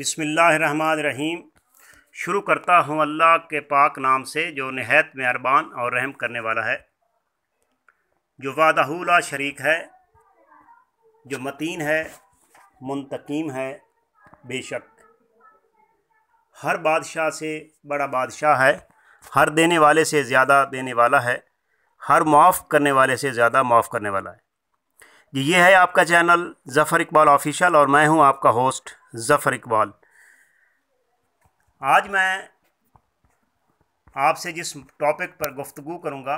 बिसमीम शुरू करता हूँ अल्लाह के पाक नाम से जो नहायत मेहरबान और रहम करने वाला है जो वादहूला शरीक है जो मतीन है मुंतकीम है बेशक हर बादशाह से बड़ा बादशाह है हर देने वाले से ज़्यादा देने वाला है हर माफ़ करने वाले से ज़्यादा माफ़ करने वाला है जी ये है आपका चैनल ज़फ़र इकबाल ऑफिशियल और मैं हूं आपका होस्ट ज़फ़र इकबाल आज मैं आपसे जिस टॉपिक पर गुफ्तु करूंगा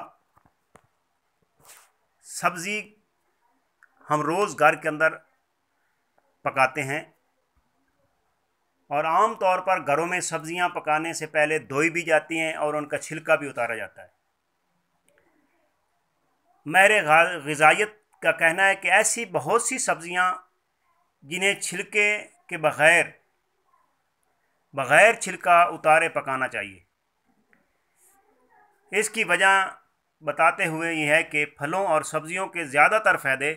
सब्ज़ी हम रोज़ घर के अंदर पकाते हैं और आम तौर पर घरों में सब्ज़ियां पकाने से पहले धोई भी जाती हैं और उनका छिलका भी उतारा जाता है मेरे गजाइत का कहना है कि ऐसी बहुत सी सब्ज़ियाँ जिन्हें छिलके के बग़ैर बग़ैर छिलका उतारे पकाना चाहिए इसकी वजह बताते हुए यह है कि फलों और सब्ज़ियों के ज़्यादातर फ़ायदे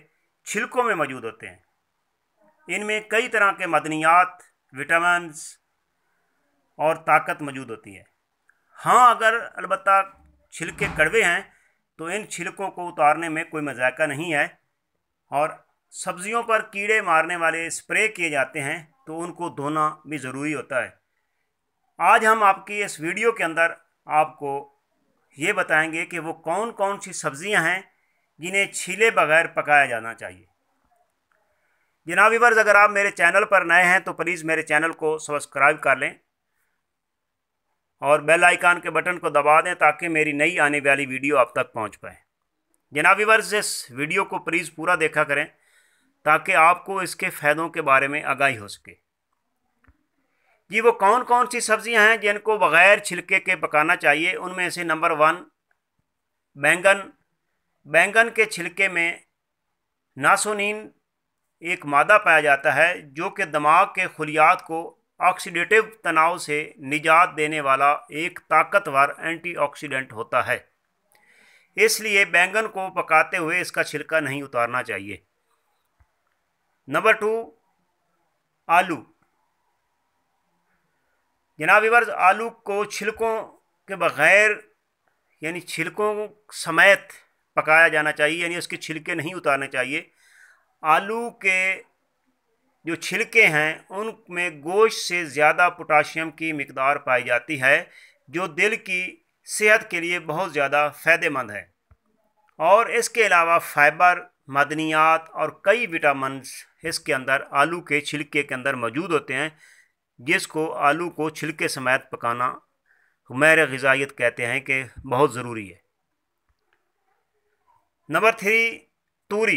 छिलकों में मौजूद होते हैं इनमें कई तरह के मदनियात विटामिन और ताकत मौजूद होती है हाँ अगर अलबत् छिलके कड़वे हैं तो इन छिलकों को उतारने में कोई मज़ायक़ा नहीं है और सब्जियों पर कीड़े मारने वाले स्प्रे किए जाते हैं तो उनको धोना भी ज़रूरी होता है आज हम आपकी इस वीडियो के अंदर आपको ये बताएंगे कि वो कौन कौन सी सब्ज़ियां हैं जिन्हें छीले बगैर पकाया जाना चाहिए जनाब अगर आप मेरे चैनल पर नए हैं तो प्लीज़ मेरे चैनल को सब्सक्राइब कर लें और बेल आइकान के बटन को दबा दें ताकि मेरी नई आने वाली वीडियो आप तक पहुंच पाए जनाब वर्ज इस वीडियो को प्लीज़ पूरा देखा करें ताकि आपको इसके फ़ायदों के बारे में आगाही हो सके जी वो कौन कौन सी सब्ज़ियाँ हैं जिनको बग़ैर छिलके के पकाना चाहिए उनमें से नंबर वन बैंगन बैंगन के छिलके में नासोनिन एक मादा पाया जाता है जो कि दिमाग के खुलियात को ऑक्सीडेटिव तनाव से निजात देने वाला एक ताकतवर एंटीऑक्सीडेंट होता है इसलिए बैंगन को पकाते हुए इसका छिलका नहीं उतारना चाहिए नंबर टू आलू जनाब आलू को छिलकों के बग़ैर यानी छिलकों समेत पकाया जाना चाहिए यानी उसके छिलके नहीं उतारने चाहिए आलू के जो छिलके हैं उनमें गोश्त से ज़्यादा पोटाशियम की मकदार पाई जाती है जो दिल की सेहत के लिए बहुत ज़्यादा फ़ायदेमंद है और इसके अलावा फाइबर मदनियात और कई विटामिनस इसके अंदर आलू के छिलके के अंदर मौजूद होते हैं जिसको आलू को छिलके समेत पकाना मैर गजाइत कहते हैं कि बहुत ज़रूरी है नंबर थ्री तूरी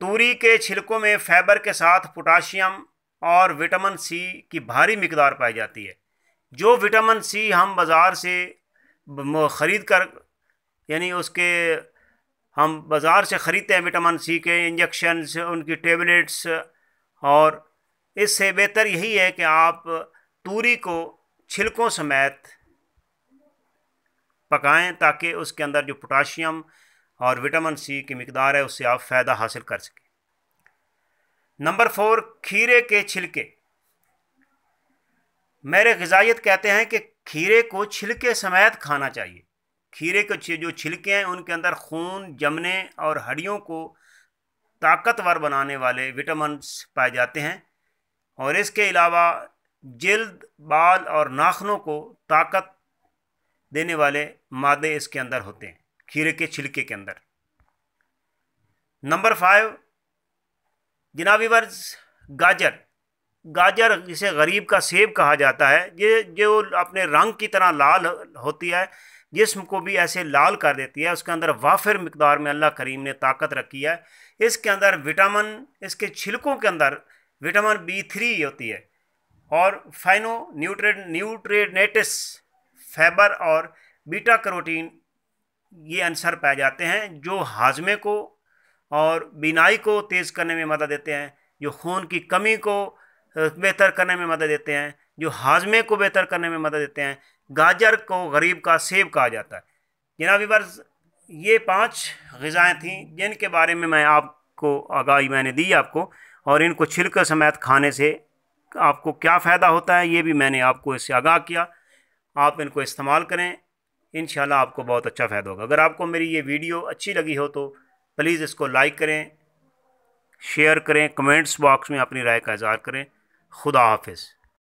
तूरी के छिलकों में फाइबर के साथ पोटाशियम और विटामिन सी की भारी मकदार पाई जाती है जो विटामिन सी हम बाज़ार से ख़रीद कर यानी उसके हम बाज़ार से ख़रीदते हैं विटामिन सी के इंजेक्शन उनकी टेबलेट्स और इससे बेहतर यही है कि आप तूरी को छिलकों समेत पकाएं ताकि उसके अंदर जो पोटाशियम और विटामिन सी की मकदार है उससे आप फ़ायदा हासिल कर सकें नंबर फोर खीरे के छिलके मेरे गजाइत कहते हैं कि खीरे को छिलके समेत खाना चाहिए खीरे के जो छिलके हैं उनके अंदर खून जमने और हड्डियों को ताकतवर बनाने वाले विटामिन पाए जाते हैं और इसके अलावा जल्द बाल और नाखनों को ताकत देने वाले मादे इसके अंदर होते हैं खीरे के छिलके के अंदर नंबर फाइव जिनावीवर्स गाजर गाजर जिसे गरीब का सेब कहा जाता है ये जो अपने रंग की तरह लाल होती है जिसम को भी ऐसे लाल कर देती है उसके अंदर वाफिर मकदार में अल्लाह करीम ने ताकत रखी है इसके अंदर विटामिन इसके छिलकों के अंदर विटामिन बी थ्री होती है और फाइनो न्यूट्रेड न्यूट्रेनेटिस फैबर और बीटा करोटीन ये अंसर पाए जाते हैं जो हाजमे को और बीनाई को तेज़ करने में मदद देते हैं जो खून की कमी को बेहतर करने में मदद देते हैं जो हाजमे को बेहतर करने में मदद देते हैं गाजर को गरीब का सेब कहा जाता है जनाब वर्ष ये पांच गज़ाएँ थीं जिनके बारे में मैं आपको आगाही मैंने दी आपको और इनको छिलकर समेत खाने से आपको क्या फ़ायदा होता है ये भी मैंने आपको इससे आगाह किया आप इनको इस्तेमाल करें इन आपको बहुत अच्छा फ़ायदा होगा अगर आपको मेरी ये वीडियो अच्छी लगी हो तो प्लीज़ इसको लाइक करें शेयर करें कमेंट्स बॉक्स में अपनी राय का इजहार करें खुदा हाफिज़